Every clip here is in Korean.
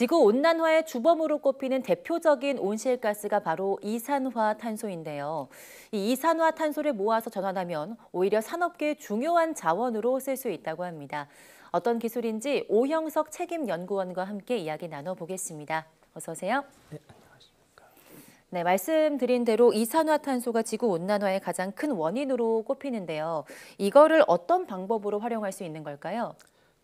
지구 온난화의 주범으로 꼽히는 대표적인 온실가스가 바로 이산화탄소인데요. 이 이산화탄소를 모아서 전환하면 오히려 산업계의 중요한 자원으로 쓸 수 있다고 합니다. 어떤 기술인지 오형석 책임연구원과 함께 이야기 나눠보겠습니다. 어서 오세요. 네, 안녕하십니까. 네, 말씀드린 대로 이산화탄소가 지구 온난화의 가장 큰 원인으로 꼽히는데요. 이거를 어떤 방법으로 활용할 수 있는 걸까요?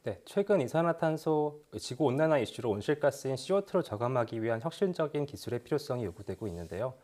네, 최근 이산화탄소 지구 온난화 이슈로 온실가스인 CO2를 저감하기 위한 혁신적인 기술의 필요성이 요구되고 있는데요.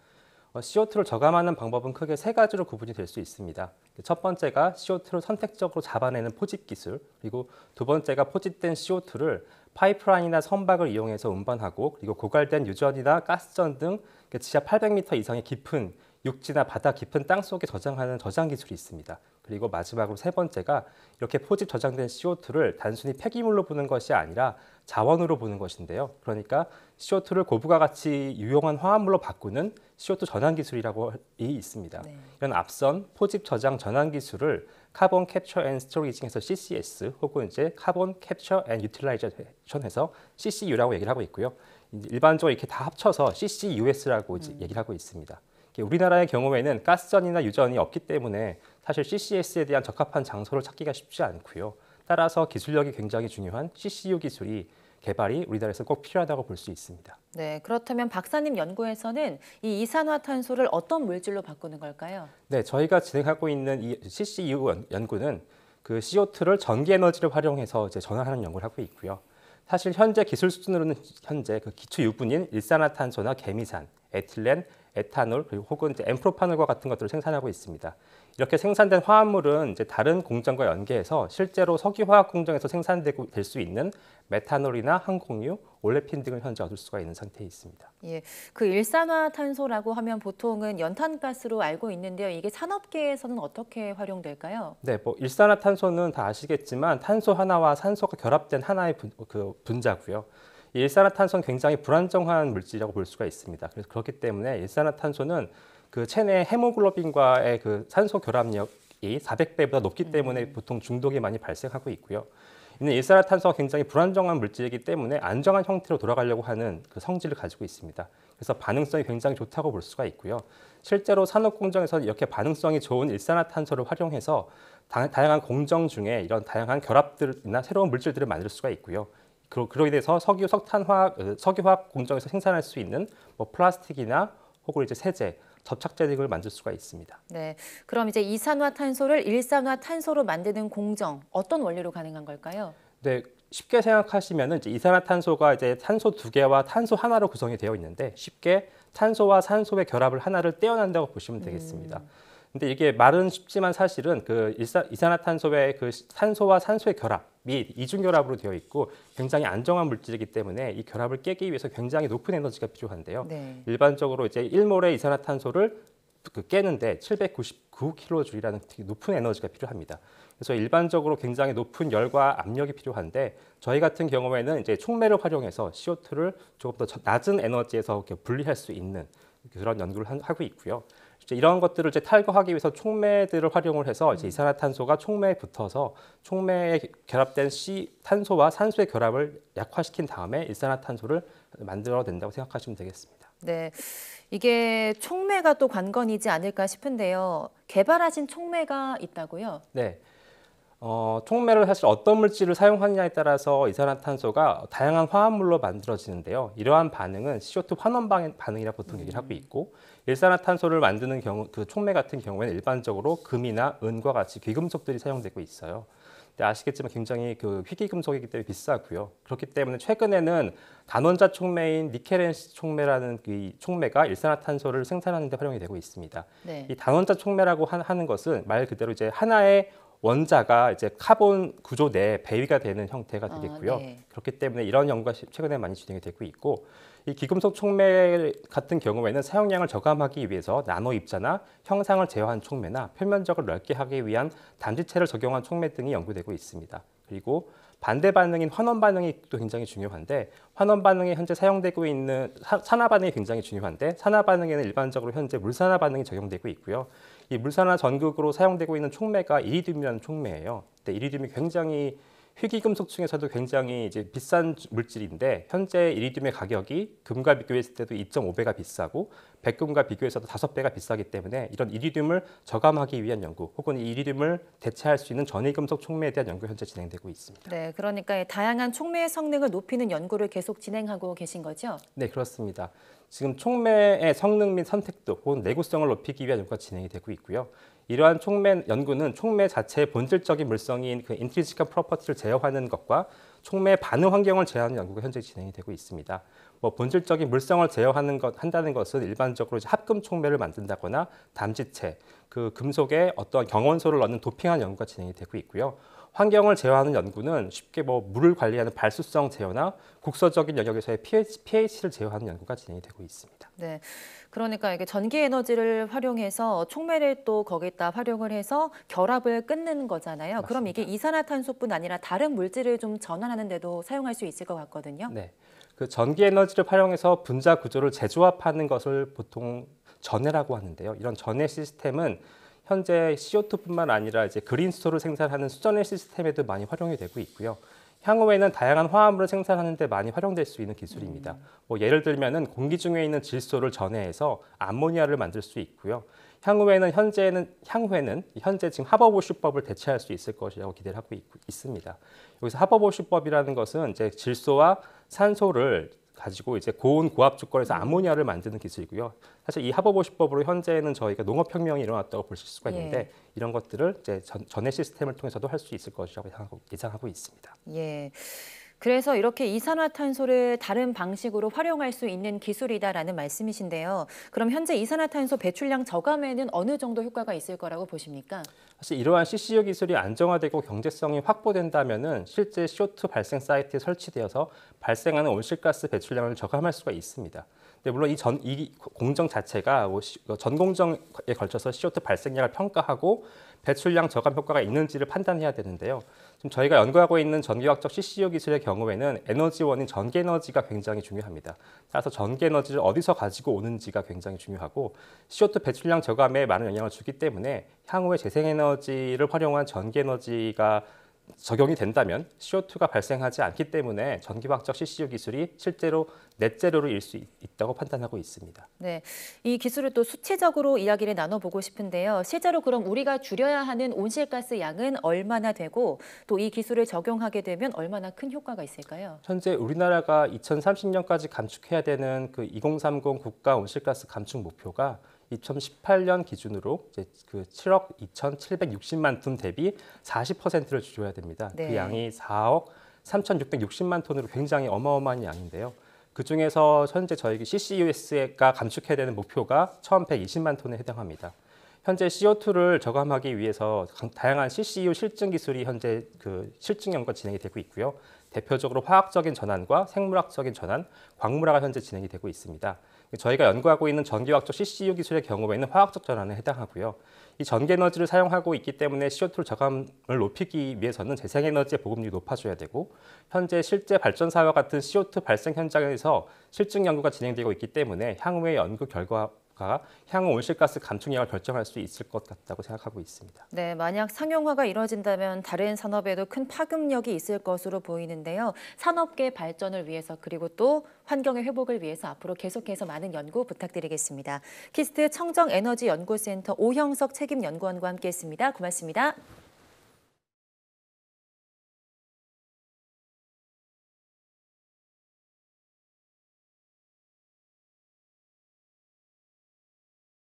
CO2를 어, 저감하는 방법은 크게 세 가지로 구분이 될 수 있습니다. 그 첫 번째가 CO2를 선택적으로 잡아내는 포집 기술, 그리고 두 번째가 포집된 CO2를 파이프라인이나 선박을 이용해서 운반하고 그리고 고갈된 유전이나 가스전 등 그 지하 800m 이상의 깊은 육지나 바다 깊은 땅 속에 저장하는 저장 기술이 있습니다. 그리고 마지막으로 세 번째가 이렇게 포집 저장된 CO2를 단순히 폐기물로 보는 것이 아니라 자원으로 보는 것인데요. 그러니까 CO2를 고부가 가치 유용한 화합물로 바꾸는 CO2 전환 기술이라고 있습니다. 네. 이런 앞선 포집 저장 전환 기술을 카본 캡처 앤 스토리징에서 CCS 혹은 이제 카본 캡처 앤유틸라이저이션에서 CCU라고 얘기를 하고 있고요. 일반적으로 이렇게 다 합쳐서 CCUS라고 음. 얘기를 하고 있습니다. 예, 우리나라의 경우에는 가스전이나 유전이 없기 때문에 사실 CCS에 대한 적합한 장소를 찾기가 쉽지 않고요. 따라서 기술력이 굉장히 중요한 CCU 기술이 개발이 우리나라에서 꼭 필요하다고 볼 수 있습니다. 네, 그렇다면 박사님 연구에서는 이 이산화탄소를 어떤 물질로 바꾸는 걸까요? 네, 저희가 진행하고 있는 이 CCU 연구는 그 CO2를 전기 에너지를 활용해서 이제 전환하는 연구를 하고 있고요. 사실 현재 기술 수준으로는 현재 그 기초 유분인 일산화탄소나 개미산, 에틸렌, 에탄올 그리고 혹은 이제 엠프로파놀과 같은 것들을 생산하고 있습니다. 이렇게 생산된 화합물은 이제 다른 공장과 연계해서 실제로 석유화학 공장에서 생산되고 될 수 있는 메탄올이나 항공유, 올레핀 등을 현재 얻을 수가 있는 상태에 있습니다. 예, 그 일산화탄소라고 하면 보통은 연탄가스로 알고 있는데요. 이게 산업계에서는 어떻게 활용될까요? 네, 뭐 일산화탄소는 다 아시겠지만 탄소 하나와 산소가 결합된 하나의 분, 그 분자고요. 일산화탄소는 굉장히 불안정한 물질이라고 볼 수가 있습니다. 그래서 그렇기 때문에 일산화탄소는 그 체내 헤모글로빈과의 그 산소 결합력이 400배보다 높기 때문에 음. 보통 중독이 많이 발생하고 있고요. 이는 일산화탄소가 굉장히 불안정한 물질이기 때문에 안정한 형태로 돌아가려고 하는 그 성질을 가지고 있습니다. 그래서 반응성이 굉장히 좋다고 볼 수가 있고요. 실제로 산업 공정에서 이렇게 반응성이 좋은 일산화탄소를 활용해서 다, 양한 공정 중에 이런 다양한 결합들이나 새로운 물질들을 만들 수가 있고요. 그러, 그로 인해서 석유 석탄화학 그 석유화학 공정에서 생산할 수 있는 뭐 플라스틱이나 혹은 이제 세제 접착제 등을 만들 수가 있습니다. 네, 그럼 이제 이산화탄소를 일산화탄소로 만드는 공정 어떤 원리로 가능한 걸까요? 네, 쉽게 생각하시면은 이제 이산화탄소가 이제 탄소 두 개와 탄소 하나로 구성이 되어 있는데 쉽게 탄소와 산소의 결합을 하나를 떼어낸다고 보시면 되겠습니다. 음. 근데 이게 말은 쉽지만 사실은 그 일사, 이산화탄소의 그 산소와 산소의 결합 및 이중 결합으로 되어 있고 굉장히 안정한 물질이기 때문에 이 결합을 깨기 위해서 굉장히 높은 에너지가 필요한데요. 네. 일반적으로 이제 1몰의 이산화탄소를 그 깨는데 7 9 9줄이라는 되게 높은 에너지가 필요합니다. 그래서 일반적으로 굉장히 높은 열과 압력이 필요한데 저희 같은 경우에는 이제 촉매를 활용해서 CO2를 조금 더 낮은 에너지에서 분리할 수 있는 그런 연구를 하고 있고요. 이제 이런 것들을 이제 탈거하기 위해서 촉매들을 활용을 해서 이제 음. 이산화탄소가 촉매에 붙어서 촉매에 결합된 C 탄소와 산소의 결합을 약화시킨 다음에 이산화탄소를 만들어 낸다고 생각하시면 되겠습니다. 네. 이게 촉매가 또 관건이지 않을까 싶은데요. 개발하신 촉매가 있다고요? 네. 어, 촉매를 사실 어떤 물질을 사용하느냐에 따라서 이산화탄소가 다양한 화합물로 만들어지는데요. 이러한 반응은 CO2 환원 반응이라 보통 얘기를 하고 음. 있고 일산화탄소를 만드는 경우 그 촉매 같은 경우에는 일반적으로 금이나 은과 같이 귀금속들이 사용되고 있어요. 아시겠지만 굉장히 그 희귀금속이기 때문에 비싸고요. 그렇기 때문에 최근에는 단원자 촉매인 니켈엔시 촉매라는 이 촉매가 일산화탄소를 생산하는 데 활용이 되고 있습니다. 네. 이 단원자 촉매라고 하는 것은 말 그대로 이제 하나의 원자가 이제 카본 구조 내에 배위가 되는 형태가 아, 되겠고요. 아, 네. 그렇기 때문에 이런 연구가 최근에 많이 진행이 되고 있고 이 기금속 촉매 같은 경우에는 사용량을 저감하기 위해서 나노 입자나 형상을 제어한 촉매나 표면적을 넓게 하기 위한 단지체를 적용한 촉매 등이 연구되고 있습니다. 그리고 반대 반응인 환원 반응이 또 굉장히 중요한데 환원 반응에 현재 사용되고 있는 산화 반응이 굉장히 중요한데 산화 반응에는 일반적으로 현재 물산화 반응이 적용되고 있고요. 이 물산화 전극으로 사용되고 있는 촉매가 이리듐이라는 촉매예요. 이리듐이 굉장히 희귀금속 중에서도 굉장히 이제 비싼 물질인데 현재 이리듐의 가격이 금과 비교했을 때도 2.5배가 비싸고 백금과 비교해서도 5배가 비싸기 때문에 이런 이리듐을 저감하기 위한 연구 혹은 이리듐을 대체할 수 있는 전해금속 촉매에 대한 연구 현재 진행되고 있습니다. 네, 그러니까 다양한 촉매의 성능을 높이는 연구를 계속 진행하고 계신 거죠? 네, 그렇습니다. 지금 촉매의 성능 및 선택도 혹은 내구성을 높이기 위한 연구가 진행이 되고 있고요. 이러한 촉매 연구는 촉매 자체의 본질적인 물성인 그 인트리지컬 프로퍼티를 제어하는 것과 촉매 반응 환경을 제어하는 연구가 현재 진행이 되고 있습니다. 뭐 본질적인 물성을 제어하는 것 한다는 것은 일반적으로 합금 촉매를 만든다거나 담지체, 그 금속에 어떠한 경원소를 넣는 도핑한 연구가 진행이 되고 있고요. 환경을 제어하는 연구는 쉽게 뭐 물을 관리하는 발수성 제어나 국소적인 영역에서의 pH, pH를 제어하는 연구가 진행이 되고 있습니다. 네. 그러니까 이게 전기 에너지를 활용해서 촉매를 또 거기다 활용을 해서 결합을 끊는 거잖아요. 맞습니다. 그럼 이게 이산화탄소뿐 아니라 다른 물질을 좀 전환하는 데도 사용할 수 있을 것 같거든요. 네. 그 전기 에너지를 활용해서 분자 구조를 재조합하는 것을 보통 전해라고 하는데요. 이런 전해 시스템은 현재 CO2뿐만 아니라 이제 그린 스토를 생산하는 수전해 시스템에도 많이 활용이 되고 있고요. 향후에는 다양한 화합물을 생산하는 데 많이 활용될 수 있는 기술입니다. 음. 뭐 예를 들면 공기 중에 있는 질소를 전해해서 암모니아를 만들 수 있고요. 향후에는 현재는 향후에는 현재 지금 하버보슈법을 대체할 수 있을 것이라고 기대를 하고 있, 습니다 여기서 하버보슈법이라는 것은 이제 질소와 산소를 가지고 이제 고온 고압 조건에서 아모니아를 음. 만드는 기술이고요. 사실 이 하버보시법으로 현재는 저희가 농업혁명이 일어났다고 볼 수 있을 수가 예. 있는데 예. 이런 것들을 이제 전, 전해 시스템을 통해서도 할 수 있을 것이라고 예상하고, 예상하고 있습니다. 예. 그래서 이렇게 이산화탄소를 다른 방식으로 활용할 수 있는 기술이다라는 말씀이신데요. 그럼 현재 이산화탄소 배출량 저감에는 어느 정도 효과가 있을 거라고 보십니까? 사실 이러한 CCU 기술이 안정화되고 경제성이 확보된다면 실제 CO2 발생 사이트에 설치되어서 발생하는 온실가스 배출량을 저감할 수가 있습니다. 네, 물론 이, 전, 이 공정 자체가 뭐전 어, 공정에 걸쳐서 CO2 발생량을 평가하고 배출량 저감 효과가 있는지를 판단해야 되는데요. 지금 저희가 연구하고 있는 전기학적 CCU 기술의 경우에는 에너지 원인 전기 에너지가 굉장히 중요합니다. 따라서 전기 에너지를 어디서 가지고 오는지가 굉장히 중요하고 CO2 배출량 저감에 많은 영향을 주기 때문에 향후에 재생에너지를 활용한 전기 에너지가 적용이 된다면 CO2가 발생하지 않기 때문에 전기방적 CCU 기술이 실제로 넷제로로일 수 있다고 판단하고 있습니다. 네, 이 기술을 또 수치적으로 이야기를 나눠보고 싶은데요. 실제로 그럼 우리가 줄여야 하는 온실가스 양은 얼마나 되고 또 이 기술을 적용하게 되면 얼마나 큰 효과가 있을까요? 현재 우리나라가 2030년까지 감축해야 되는 그 2030 국가 온실가스 감축 목표가 2018년 기준으로 이제 그 7억 2,760만 톤 대비 40%를 줄여야 됩니다. 그 네. 그 양이 4억 3,660만 톤으로 굉장히 어마어마한 양인데요. 그 중에서 현재 저희 CCUS가 감축해야 되는 목표가 1,120만 톤에 해당합니다. 현재 CO2를 저감하기 위해서 다양한 CCU 실증 기술이 현재 그 실증 연구가 진행이 되고 있고요. 대표적으로 화학적인 전환과 생물학적인 전환, 광물화가 현재 진행이 되고 있습니다. 저희가 연구하고 있는 전기화학적 CCU 기술의 경우에는 화학적 전환에 해당하고요. 이 전기에너지를 사용하고 있기 때문에 CO2 저감을 높이기 위해서는 재생에너지의 보급률이 높아져야 되고 현재 실제 발전사와 같은 CO2 발생 현장에서 실증 연구가 진행되고 있기 때문에 향후의 연구 결과 가 향후 온실가스 감축량을 결정할 수 있을 것 같다고 생각하고 있습니다. 네, 만약 상용화가 이뤄진다면 다른 산업에도 큰 파급력이 있을 것으로 보이는데요. 산업계 발전을 위해서 그리고 또 환경의 회복을 위해서 앞으로 계속해서 많은 연구 부탁드리겠습니다. 키스트 청정에너지연구센터 오형석 책임연구원과 함께했습니다. 고맙습니다.